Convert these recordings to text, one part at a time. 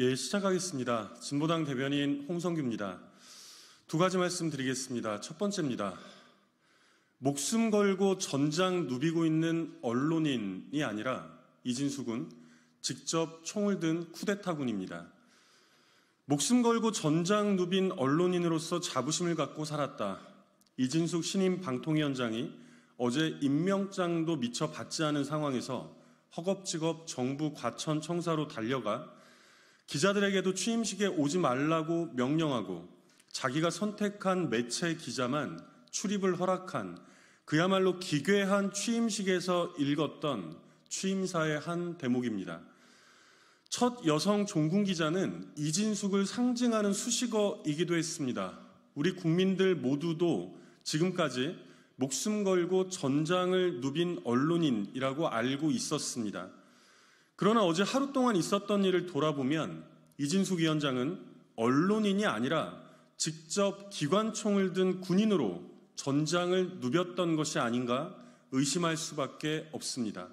예, 시작하겠습니다. 진보당 대변인 홍성규입니다. 두 가지 말씀드리겠습니다. 첫 번째입니다. 목숨 걸고 전장 누비고 있는 언론인이 아니라 이진수 군 직접 총을 든 쿠데타군입니다. 목숨 걸고 전장 누빈 언론인으로서 자부심을 갖고 살았다. 이진숙 신임 방통위원장이 어제 임명장도 미처 받지 않은 상황에서 허겁지겁 정부 과천 청사로 달려가 기자들에게도 취임식에 오지 말라고 명령하고 자기가 선택한 매체 기자만 출입을 허락한 그야말로 기괴한 취임식에서 읽었던 취임사의 한 대목입니다. 첫 여성 종군 기자는 이진숙을 상징하는 수식어이기도 했습니다. 우리 국민들 모두도 지금까지 목숨 걸고 전장을 누빈 언론인이라고 알고 있었습니다. 그러나 어제 하루 동안 있었던 일을 돌아보면 이진숙 위원장은 언론인이 아니라 직접 기관총을 든 군인으로 전장을 누볐던 것이 아닌가 의심할 수밖에 없습니다.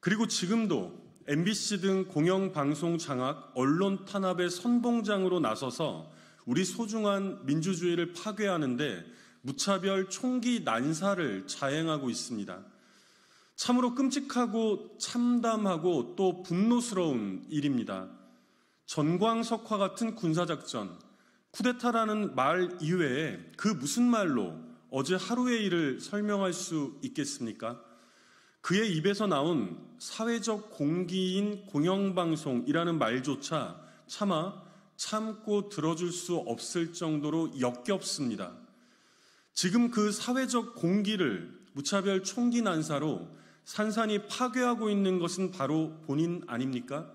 그리고 지금도 MBC 등 공영방송 장악, 언론 탄압의 선봉장으로 나서서 우리 소중한 민주주의를 파괴하는데 무차별 총기 난사를 자행하고 있습니다. 참으로 끔찍하고 참담하고 또 분노스러운 일입니다. 전광석화 같은 군사작전, 쿠데타라는 말 이외에 그 무슨 말로 어제 하루의 일을 설명할 수 있겠습니까? 그의 입에서 나온 사회적 공기인 공영방송이라는 말조차 차마 참고 들어줄 수 없을 정도로 역겹습니다. 지금 그 사회적 공기를 무차별 총기 난사로 산산이 파괴하고 있는 것은 바로 본인 아닙니까?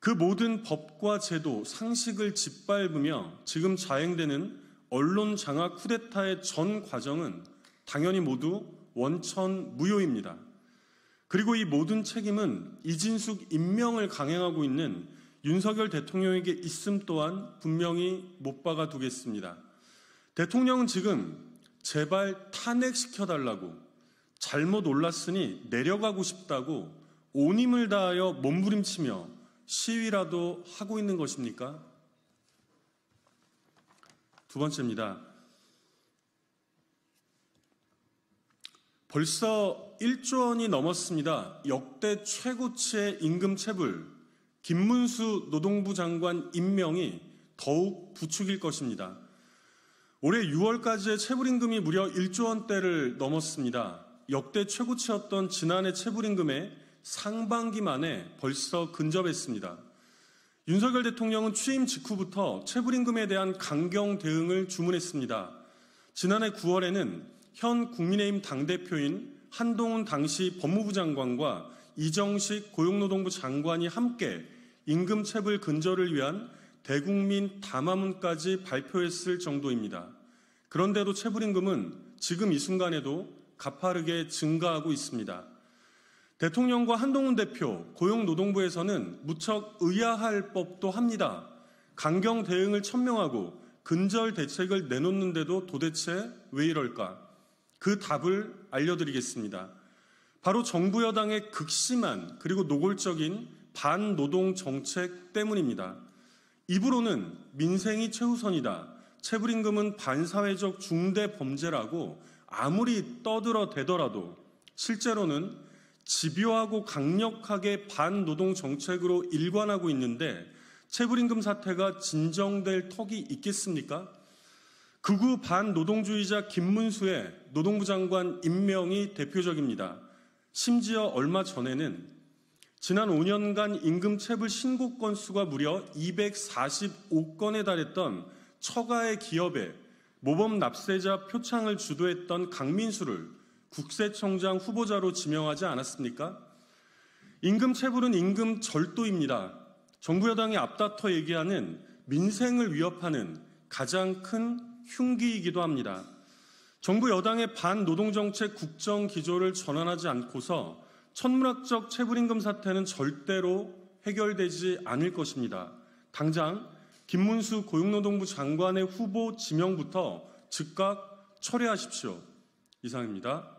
그 모든 법과 제도, 상식을 짓밟으며 지금 자행되는 언론 장악 쿠데타의 전 과정은 당연히 모두 원천 무효입니다. 그리고 이 모든 책임은 이진숙 임명을 강행하고 있는 윤석열 대통령에게 있음 또한 분명히 못 박아 두겠습니다. 대통령은 지금 제발 탄핵시켜달라고 잘못 올랐으니 내려가고 싶다고 온 힘을 다하여 몸부림치며 시위라도 하고 있는 것입니까? 두 번째입니다. 벌써 1조 원이 넘었습니다. 역대 최고치의 임금 체불, 김문수 노동부 장관 임명이 더욱 부추길 것입니다. 올해 6월까지의 체불임금이 무려 1조 원대를 넘었습니다. 역대 최고치였던 지난해 체불임금의 상반기만에 벌써 근접했습니다. 윤석열 대통령은 취임 직후부터 체불임금에 대한 강경 대응을 주문했습니다. 지난해 9월에는 현 국민의힘 당대표인 한동훈 당시 법무부 장관과 이정식 고용노동부 장관이 함께 임금 체불 근절을 위한 대국민 담화문까지 발표했을 정도입니다. 그런데도 체불임금은 지금 이 순간에도 가파르게 증가하고 있습니다. 대통령과 한동훈 대표, 고용노동부에서는 무척 의아할 법도 합니다. 강경 대응을 천명하고 근절 대책을 내놓는데도 도대체 왜 이럴까? 그 답을 알려드리겠습니다. 바로 정부 여당의 극심한 그리고 노골적인 반노동 정책 때문입니다. 입으로는 민생이 최우선이다. 체불임금은 반사회적 중대 범죄라고 아무리 떠들어 대더라도 실제로는 집요하고 강력하게 반노동 정책으로 일관하고 있는데 체불임금 사태가 진정될 턱이 있겠습니까? 극우 반노동주의자 김문수의 노동부 장관 임명이 대표적입니다. 심지어 얼마 전에는 지난 5년간 임금 체불 신고 건수가 무려 245건에 달했던 처가의 기업에 모범 납세자 표창을 주도했던 강민수를 국세청장 후보자로 지명하지 않았습니까? 임금 체불은 임금 절도입니다. 정부 여당이 앞다퉈 얘기하는 민생을 위협하는 가장 큰 흉기이기도 합니다. 정부 여당의 반노동정책 국정 기조를 전환하지 않고서 천문학적 체불임금 사태는 절대로 해결되지 않을 것입니다. 당장 김문수 고용노동부 장관의 후보 지명부터 즉각 철회하십시오. 이상입니다.